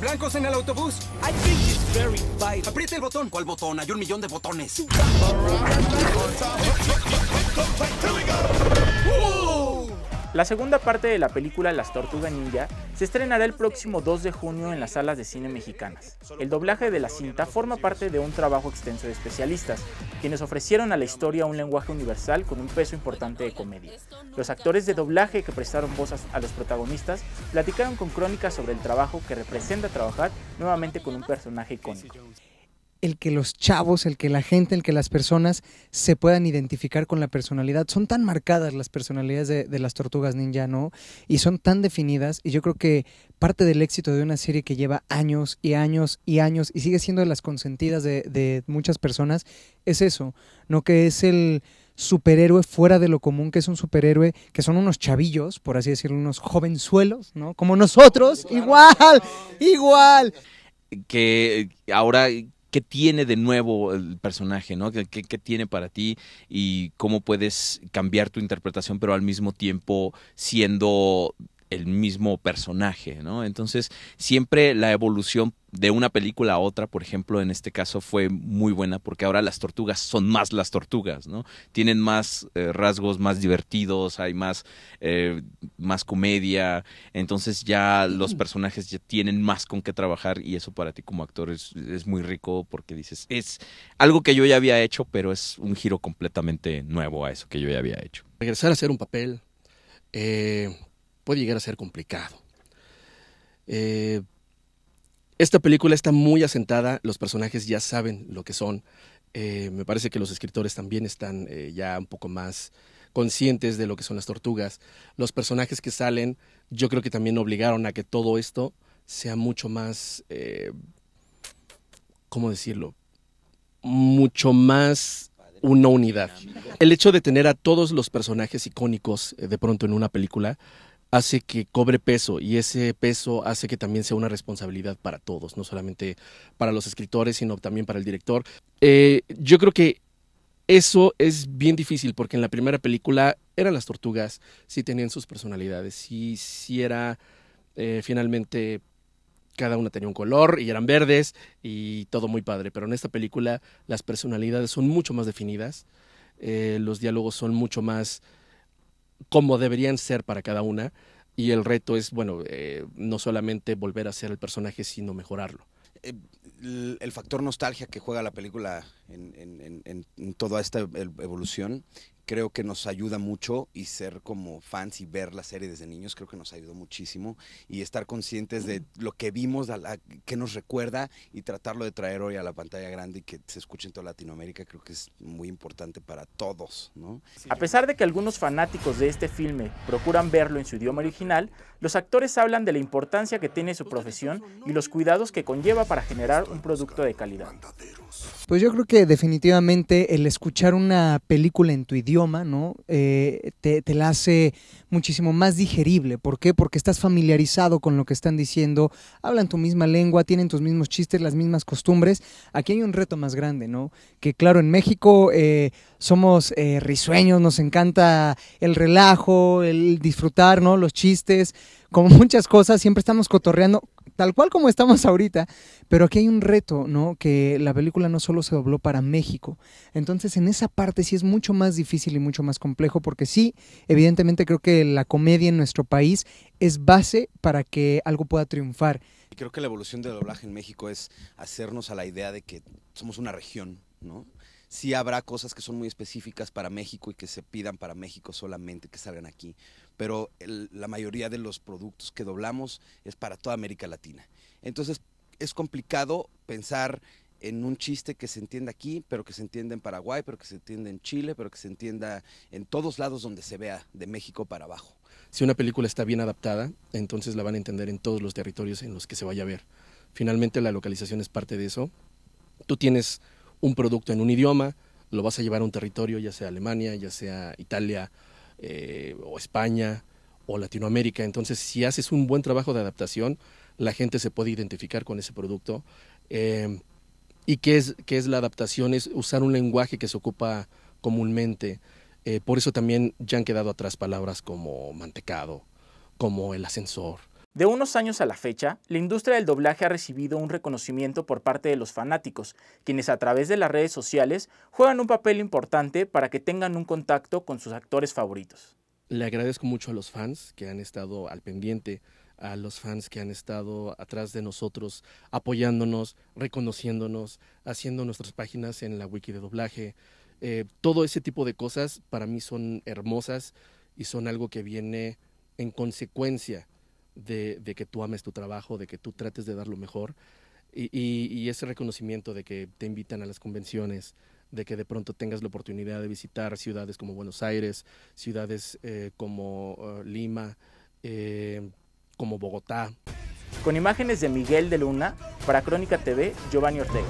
Blancos en el autobús. I think it's very Apriete el botón. ¿Cuál botón? Hay un millón de botones. La segunda parte de la película Las Tortugas Ninja se estrenará el próximo 2 de junio en las salas de cine mexicanas. El doblaje de la cinta forma parte de un trabajo extenso de especialistas, quienes ofrecieron a la historia un lenguaje universal con un peso importante de comedia. Los actores de doblaje que prestaron voz a los protagonistas platicaron con crónicas sobre el trabajo que representa trabajar nuevamente con un personaje icónico el que los chavos, el que la gente, el que las personas se puedan identificar con la personalidad. Son tan marcadas las personalidades de, las tortugas ninja, ¿no? Y son tan definidas. Y yo creo que parte del éxito de una serie que lleva años y años y años y sigue siendo de las consentidas de, de muchas personas es eso, ¿no? Que es el superhéroe fuera de lo común, que es un superhéroe, que son unos chavillos, por así decirlo, unos jovenzuelos, ¿no? Como nosotros, igual, igual. Que ahora qué tiene de nuevo el personaje, ¿no? ¿Qué, tiene para ti y cómo puedes cambiar tu interpretación, pero al mismo tiempo siendo el mismo personaje, ¿no? Entonces, siempre la evolución de una película a otra, por ejemplo, en este caso fue muy buena porque ahora las tortugas son más las tortugas, ¿no? Tienen más eh, rasgos más divertidos, hay más, eh, más comedia, entonces ya los personajes ya tienen más con qué trabajar y eso para ti como actor es, muy rico porque dices, es algo que yo ya había hecho, pero es un giro completamente nuevo a eso que yo ya había hecho. Regresar a hacer un papel eh, puede llegar a ser complicado. Eh, esta película está muy asentada, los personajes ya saben lo que son. Eh, me parece que los escritores también están eh, ya un poco más conscientes de lo que son las tortugas. Los personajes que salen, yo creo que también obligaron a que todo esto sea mucho más, ¿cómo decirlo? Mucho más una unidad. El hecho de tener a todos los personajes icónicos de pronto en una película hace que cobre peso y ese peso hace que también sea una responsabilidad para todos, no solamente para los escritores, sino también para el director. Eh, yo creo que eso es bien difícil porque en la primera película eran las tortugas, sí tenían sus personalidades, y si era eh, finalmente cada una tenía un color y eran verdes y todo muy padre, pero en esta película las personalidades son mucho más definidas, eh, los diálogos son mucho más como deberían ser para cada una. Y el reto es, bueno, eh, no solamente volver a ser el personaje, sino mejorarlo. Eh, el, factor nostalgia que juega la película en, en, en, en toda esta evolución creo que nos ayuda mucho y ser como fans y ver la serie desde niños creo que nos ayudó muchísimo y estar conscientes de lo que vimos, a que nos recuerda y tratarlo de traer hoy a la pantalla grande y que se escuche en toda Latinoamérica creo que es muy importante para todos. A pesar de que algunos fanáticos de este filme procuran verlo en su idioma original, los actores hablan de la importancia que tiene su profesión y los cuidados que conlleva para generar un producto de calidad. Pues yo creo que definitivamente el escuchar una película en tu idioma, ¿no? Eh, te, la hace muchísimo más digerible. ¿Por qué? Porque estás familiarizado con lo que están diciendo, hablan tu misma lengua, tienen tus mismos chistes, las mismas costumbres. Aquí hay un reto más grande, ¿no? Que claro, en México eh, somos eh, risueños, nos encanta el relajo, el disfrutar, ¿no? Los chistes, como muchas cosas, siempre estamos cotorreando tal cual como estamos ahorita, pero aquí hay un reto, ¿no? Que la película no solo se dobló para México. Entonces, en esa parte sí es mucho más difícil y mucho más complejo, porque sí, evidentemente creo que la comedia en nuestro país es base para que algo pueda triunfar. Y creo que la evolución del doblaje en México es hacernos a la idea de que somos una región, ¿no? sí habrá cosas que son muy específicas para México y que se pidan para México solamente, que salgan aquí. Pero la mayoría de los productos que doblamos es para toda América Latina. Entonces es complicado pensar en un chiste que se entienda aquí, pero que se entienda en Paraguay, pero que se entienda en Chile, pero que se entienda en todos lados donde se vea, de México para abajo. Si una película está bien adaptada, entonces la van a entender en todos los territorios en los que se vaya a ver. Finalmente la localización es parte de eso. Tú tienes un producto en un idioma, lo vas a llevar a un territorio, ya sea Alemania, ya sea Italia eh, o España o Latinoamérica. Entonces, si haces un buen trabajo de adaptación, la gente se puede identificar con ese producto. Em, ¿Y qué es, qué es la adaptación? Es usar un lenguaje que se ocupa comúnmente. Eh, por eso también ya han quedado atrás palabras como mantecado, como el ascensor, de unos años a la fecha, la industria del doblaje ha recibido un reconocimiento por parte de los fanáticos, quienes a través de las redes sociales juegan un papel importante para que tengan un contacto con sus actores favoritos. Le agradezco mucho a los fans que han estado al pendiente, a los fans que han estado atrás de nosotros, apoyándonos, reconociéndonos, haciendo nuestras páginas en la wiki de doblaje. Eh, todo ese tipo de cosas para mí son hermosas y son algo que viene en consecuencia de, que tú ames tu trabajo, de que tú trates de dar lo mejor. Y, ese reconocimiento de que te invitan a las convenciones, de que de pronto tengas la oportunidad de visitar ciudades como Buenos Aires, ciudades eh, como eh, Lima, eh, como Bogotá. Con imágenes de Miguel de Luna, para Crónica TV, Giovanni Ortega.